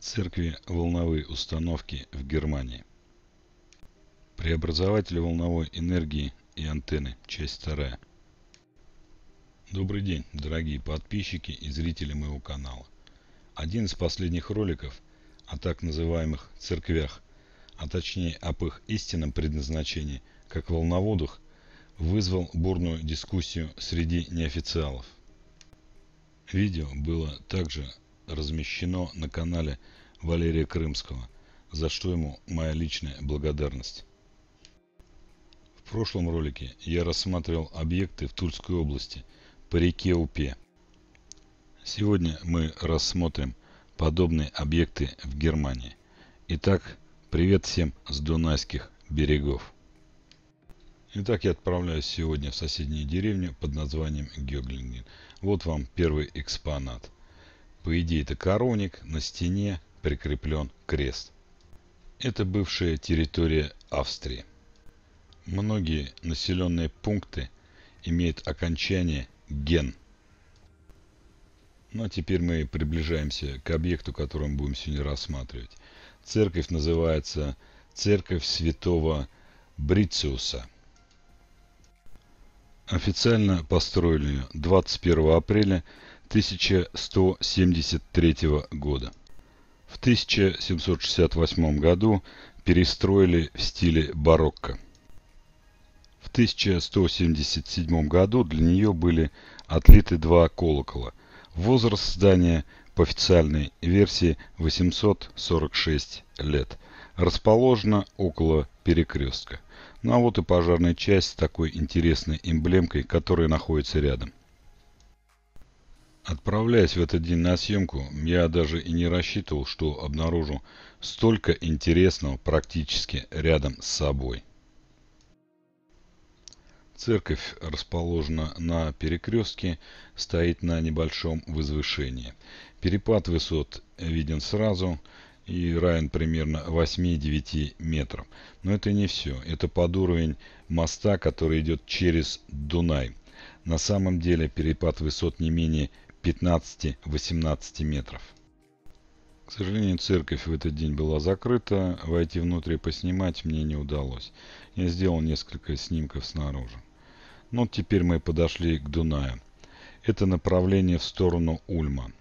церкви волновые установки в Германии. Преобразователь волновой энергии и антенны. Часть 2. Добрый день, дорогие подписчики и зрители моего канала. Один из последних роликов о так называемых церквях, а точнее об их истинном предназначении, как волноводах, вызвал бурную дискуссию среди неофициалов. Видео было также размещено на канале Валерия Крымского, за что ему моя личная благодарность. В прошлом ролике я рассматривал объекты в Тульской области по реке Упе. Сегодня мы рассмотрим подобные объекты в Германии. Итак, привет всем с Дунайских берегов. Итак, я отправляюсь сегодня в соседнюю деревню под названием Гёглинген. Вот вам первый экспонат – по идее это короник, на стене прикреплен крест. Это бывшая территория Австрии. Многие населенные пункты имеют окончание «ген». Ну а теперь мы приближаемся к объекту, который мы будем сегодня рассматривать. Церковь называется Церковь Святого Брициуса. Официально построили ее 21 апреля 1173 года. В 1768 году перестроили в стиле барокко. В 1177 году для нее были отлиты два колокола. Возраст здания по официальной версии 846 лет. Расположено около перекрестка. Ну а вот и пожарная часть с такой интересной эмблемкой, которая находится рядом. Отправляясь в этот день на съемку, я даже и не рассчитывал, что обнаружу столько интересного практически рядом с собой. Церковь расположена на перекрестке, стоит на небольшом возвышении. Перепад высот виден сразу и равен примерно 8-9 метрам. Но это не все. Это под уровень моста, который идет через Дунай. На самом деле перепад высот не менее 15-18 метров. К сожалению, церковь в этот день была закрыта, войти внутрь и поснимать мне не удалось. Я сделал несколько снимков снаружи. Но ну, теперь мы подошли к Дунаю. Это направление в сторону Ульма.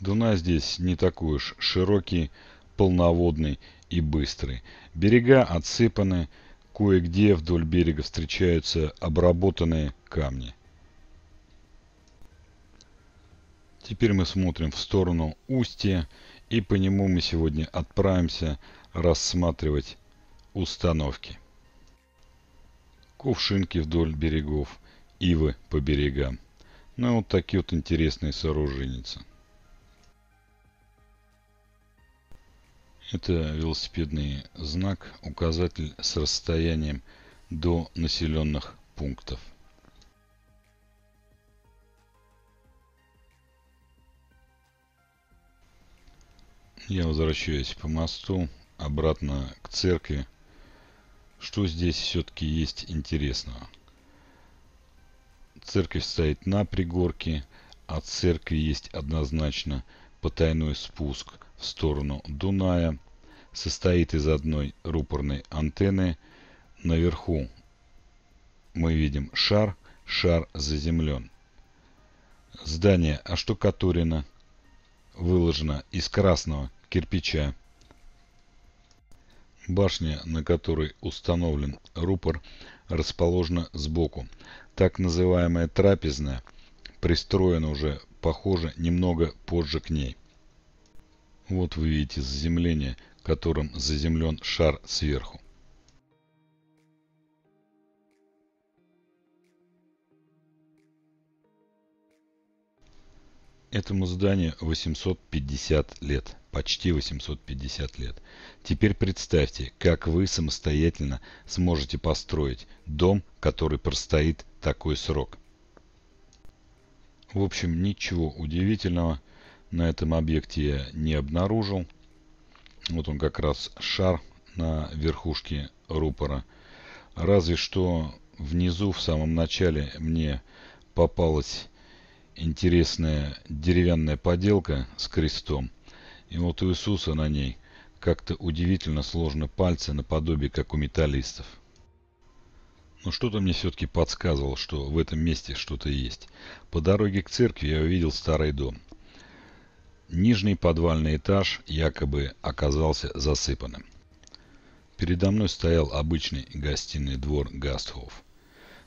Дунай здесь не такой уж широкий, полноводный и быстрый. Берега отсыпаны, кое-где вдоль берега встречаются обработанные камни. Теперь мы смотрим в сторону устья и по нему мы сегодня отправимся рассматривать установки. Кувшинки вдоль берегов, ивы по берегам. Ну и вот такие вот интересные сооруженицы. Это велосипедный знак, указатель с расстоянием до населенных пунктов. я возвращаюсь по мосту обратно к церкви. Что здесь все-таки есть интересного? Церковь стоит на пригорке, от а церкви есть однозначно потайной спуск в сторону Дуная. Состоит из одной рупорной антенны. Наверху мы видим шар, шар заземлен. Здание оштукатурено, выложено из красного кирпича. Башня, на которой установлен рупор, расположена сбоку. Так называемая трапезная пристроена уже, похоже, немного позже к ней. Вот вы видите заземление, которым заземлен шар сверху. Этому зданию 850 лет. Почти 850 лет. Теперь представьте, как вы самостоятельно сможете построить дом, который простоит такой срок. В общем, ничего удивительного на этом объекте я не обнаружил. Вот он как раз шар на верхушке рупора. Разве что внизу в самом начале мне попалась интересная деревянная поделка с крестом. И вот у Иисуса на ней как-то удивительно сложно пальцы наподобие как у металлистов. Но что-то мне все-таки подсказывало, что в этом месте что-то есть. По дороге к церкви я увидел старый дом. Нижний подвальный этаж якобы оказался засыпанным. Передо мной стоял обычный гостиный двор Гастхоф.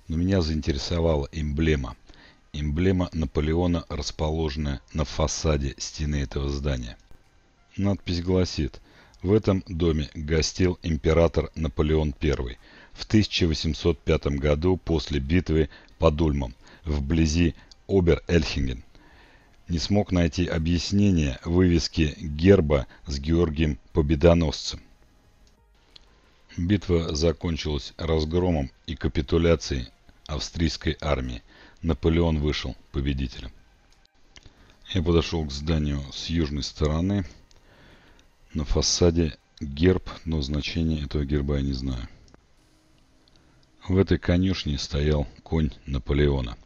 Но меня заинтересовала эмблема – Эмблема Наполеона, расположенная на фасаде стены этого здания. Надпись гласит «В этом доме гостил император Наполеон I в 1805 году после битвы под Ульмом вблизи Обер-Эльхинген». Не смог найти объяснение вывески герба с Георгием Победоносцем. Битва закончилась разгромом и капитуляцией австрийской армии – Наполеон вышел победителем. Я подошел к зданию с южной стороны. На фасаде герб, но значение этого герба я не знаю. В этой конюшне стоял конь Наполеона.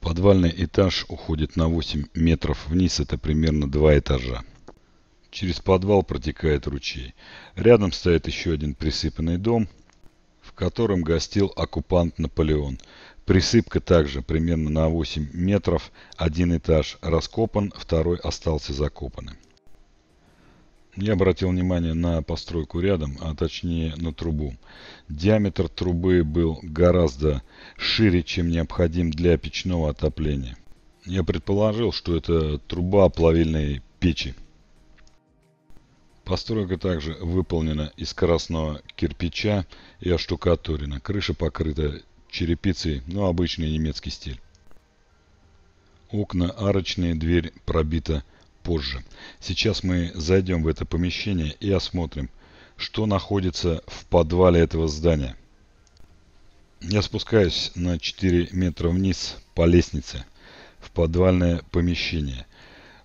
Подвальный этаж уходит на 8 метров вниз, это примерно два этажа. Через подвал протекает ручей. Рядом стоит еще один присыпанный дом, в котором гостил оккупант Наполеон. Присыпка также примерно на 8 метров. Один этаж раскопан, второй остался закопанным. Я обратил внимание на постройку рядом, а точнее на трубу. Диаметр трубы был гораздо шире, чем необходим для печного отопления. Я предположил, что это труба плавильной печи. Постройка также выполнена из красного кирпича и оштукатурена. Крыша покрыта черепицей, но обычный немецкий стиль. Окна арочные, дверь пробита позже. Сейчас мы зайдем в это помещение и осмотрим, что находится в подвале этого здания. Я спускаюсь на 4 метра вниз по лестнице в подвальное помещение.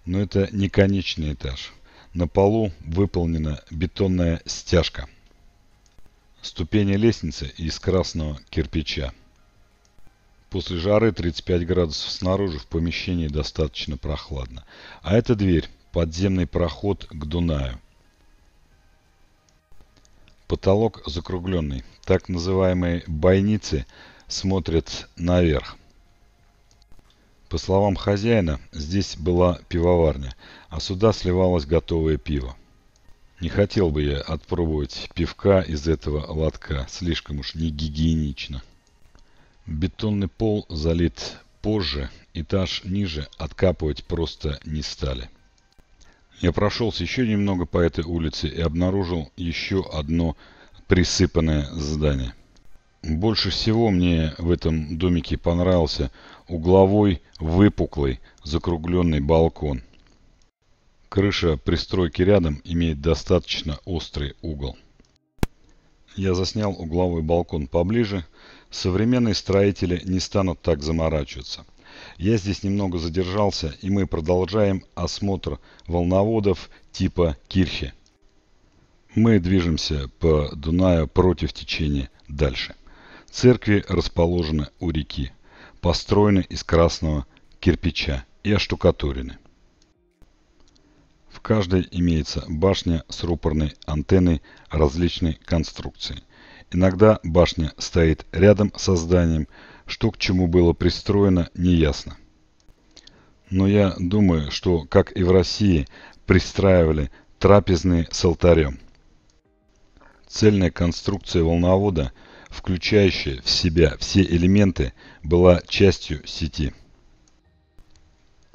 Но это не конечный этаж. На полу выполнена бетонная стяжка. Ступени лестницы из красного кирпича. После жары 35 градусов снаружи в помещении достаточно прохладно. А это дверь, подземный проход к Дунаю. Потолок закругленный. Так называемые бойницы смотрят наверх. По словам хозяина, здесь была пивоварня, а сюда сливалось готовое пиво. Не хотел бы я отпробовать пивка из этого лотка, слишком уж не гигиенично. Бетонный пол залит позже, этаж ниже откапывать просто не стали. Я прошелся еще немного по этой улице и обнаружил еще одно присыпанное здание. Больше всего мне в этом домике понравился угловой, выпуклый, закругленный балкон. Крыша пристройки рядом имеет достаточно острый угол. Я заснял угловой балкон поближе. Современные строители не станут так заморачиваться. Я здесь немного задержался, и мы продолжаем осмотр волноводов типа Кирхи. Мы движемся по Дунаю против течения дальше. Церкви расположены у реки, построены из красного кирпича и оштукатурены каждой имеется башня с рупорной антенной различной конструкции. Иногда башня стоит рядом со зданием, что к чему было пристроено, неясно. Но я думаю, что, как и в России, пристраивали трапезные с алтарем. Цельная конструкция волновода, включающая в себя все элементы, была частью сети.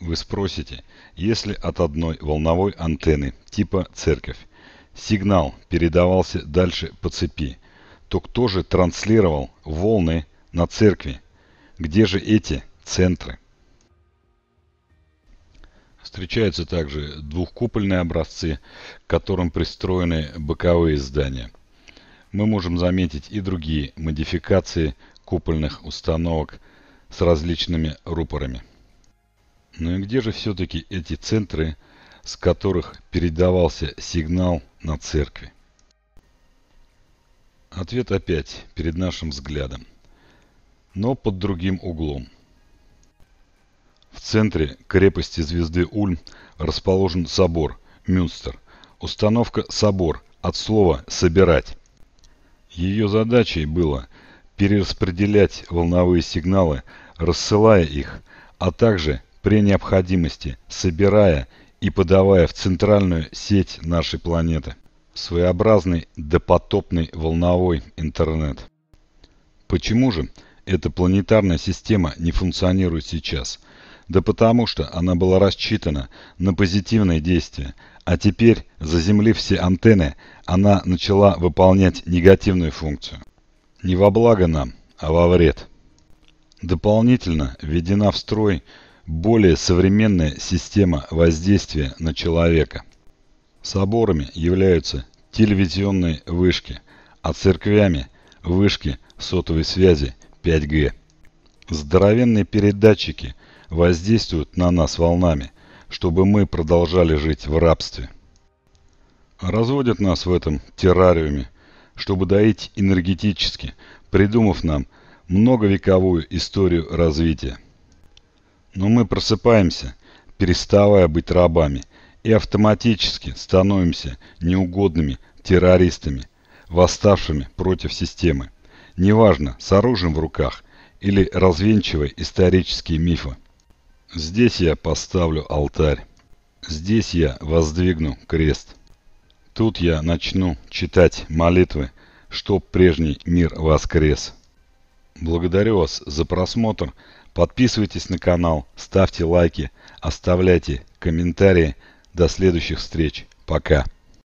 Вы спросите, если от одной волновой антенны типа «Церковь» сигнал передавался дальше по цепи, то кто же транслировал волны на церкви? Где же эти центры? Встречаются также двухкупольные образцы, к которым пристроены боковые здания. Мы можем заметить и другие модификации купольных установок с различными рупорами. Ну и где же все-таки эти центры, с которых передавался сигнал на церкви? Ответ опять перед нашим взглядом, но под другим углом. В центре крепости звезды Ульм расположен собор Мюнстер. Установка «собор» от слова «собирать». Ее задачей было перераспределять волновые сигналы, рассылая их, а также при необходимости собирая и подавая в центральную сеть нашей планеты. Своеобразный допотопный волновой интернет. Почему же эта планетарная система не функционирует сейчас? Да потому что она была рассчитана на позитивные действия, а теперь, заземлив все антенны, она начала выполнять негативную функцию. Не во благо нам, а во вред. Дополнительно введена в строй более современная система воздействия на человека. Соборами являются телевизионные вышки, а церквями – вышки сотовой связи 5G. Здоровенные передатчики воздействуют на нас волнами, чтобы мы продолжали жить в рабстве. Разводят нас в этом террариуме, чтобы доить энергетически, придумав нам многовековую историю развития. Но мы просыпаемся, переставая быть рабами, и автоматически становимся неугодными террористами, восставшими против системы. Неважно, с оружием в руках или развенчивая исторические мифы. Здесь я поставлю алтарь. Здесь я воздвигну крест. Тут я начну читать молитвы, чтоб прежний мир воскрес. Благодарю вас за просмотр. Подписывайтесь на канал, ставьте лайки, оставляйте комментарии. До следующих встреч. Пока.